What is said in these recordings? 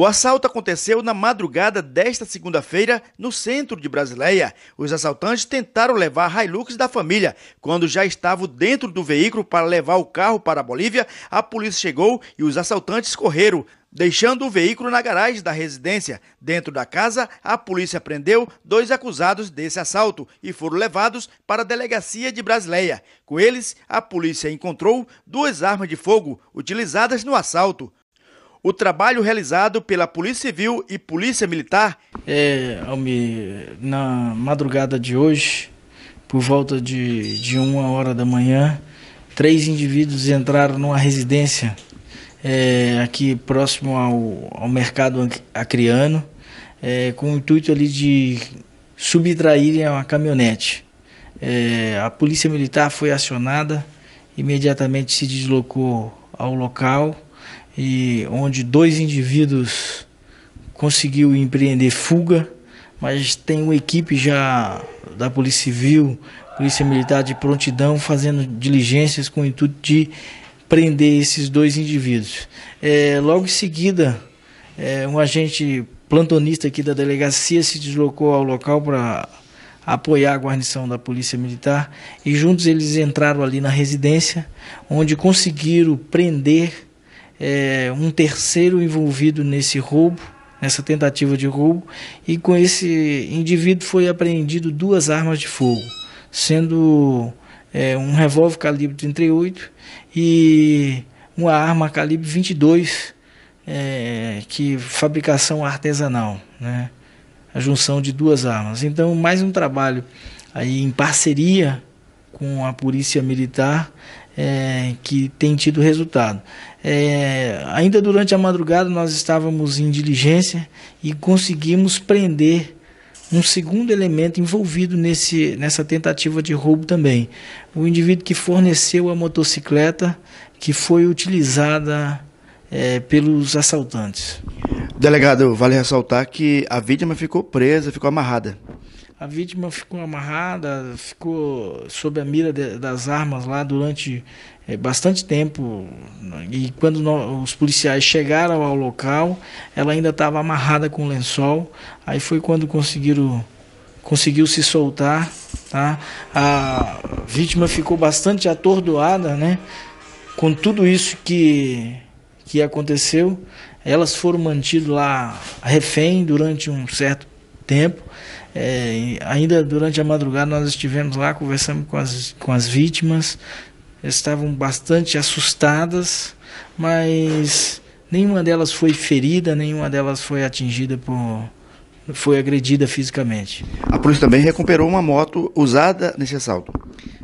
O assalto aconteceu na madrugada desta segunda-feira no centro de Brasileia. Os assaltantes tentaram levar Hilux da família. Quando já estavam dentro do veículo para levar o carro para a Bolívia, a polícia chegou e os assaltantes correram deixando o veículo na garagem da residência. Dentro da casa, a polícia prendeu dois acusados desse assalto e foram levados para a delegacia de Brasileia. Com eles, a polícia encontrou duas armas de fogo utilizadas no assalto o trabalho realizado pela Polícia Civil e Polícia Militar. É, na madrugada de hoje, por volta de, de uma hora da manhã, três indivíduos entraram numa residência é, aqui próximo ao, ao mercado acriano, é, com o intuito ali de subtraírem a caminhonete. É, a polícia militar foi acionada, imediatamente se deslocou ao local e onde dois indivíduos conseguiu empreender fuga, mas tem uma equipe já da Polícia Civil, Polícia Militar de prontidão fazendo diligências com o intuito de prender esses dois indivíduos. É, logo em seguida, é, um agente plantonista aqui da delegacia se deslocou ao local para apoiar a guarnição da Polícia Militar e juntos eles entraram ali na residência, onde conseguiram prender é, um terceiro envolvido nesse roubo, nessa tentativa de roubo, e com esse indivíduo foi apreendido duas armas de fogo, sendo é, um revólver calibre 38 e uma arma calibre 22, é, que fabricação artesanal, né? a junção de duas armas. Então, mais um trabalho aí em parceria com a polícia militar é, que tem tido resultado. É, ainda durante a madrugada nós estávamos em diligência e conseguimos prender um segundo elemento envolvido nesse, nessa tentativa de roubo também. O indivíduo que forneceu a motocicleta que foi utilizada é, pelos assaltantes. Delegado, vale ressaltar que a vítima ficou presa, ficou amarrada a vítima ficou amarrada, ficou sob a mira de, das armas lá durante é, bastante tempo. E quando no, os policiais chegaram ao local, ela ainda estava amarrada com lençol. Aí foi quando conseguiram conseguiu se soltar, tá? A vítima ficou bastante atordoada, né? Com tudo isso que que aconteceu, elas foram mantidas lá refém durante um certo tempo. É, ainda durante a madrugada nós estivemos lá, conversamos com as, com as vítimas, estavam bastante assustadas, mas nenhuma delas foi ferida, nenhuma delas foi atingida por, foi agredida fisicamente. A polícia também recuperou uma moto usada nesse assalto.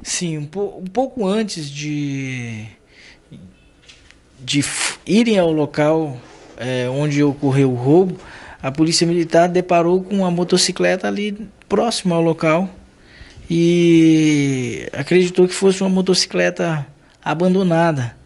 Sim, um, um, pouco antes de, de irem ao local é, onde ocorreu o roubo, a polícia militar deparou com uma motocicleta ali próximo ao local e acreditou que fosse uma motocicleta abandonada.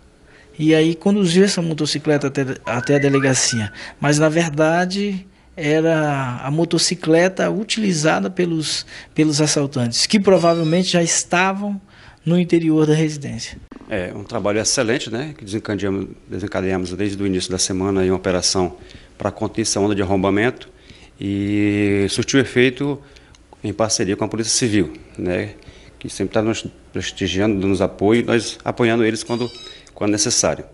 E aí conduziu essa motocicleta até, até a delegacia. Mas na verdade era a motocicleta utilizada pelos, pelos assaltantes, que provavelmente já estavam no interior da residência. É um trabalho excelente, né? Que desencadeamos, desencadeamos desde o início da semana em uma operação para conter essa onda de arrombamento e surtiu efeito em parceria com a Polícia Civil, né, que sempre está nos prestigiando, nos apoio, nós apoiando eles quando, quando necessário.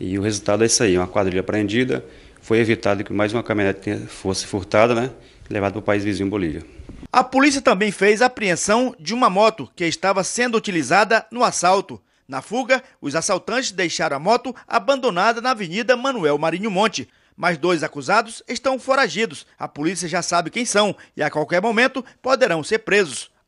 E o resultado é isso aí, uma quadrilha apreendida, foi evitado que mais uma caminhonete fosse furtada, né, levada para o país vizinho Bolívia. A polícia também fez apreensão de uma moto que estava sendo utilizada no assalto. Na fuga, os assaltantes deixaram a moto abandonada na Avenida Manuel Marinho Monte mas dois acusados estão foragidos. A polícia já sabe quem são e a qualquer momento poderão ser presos.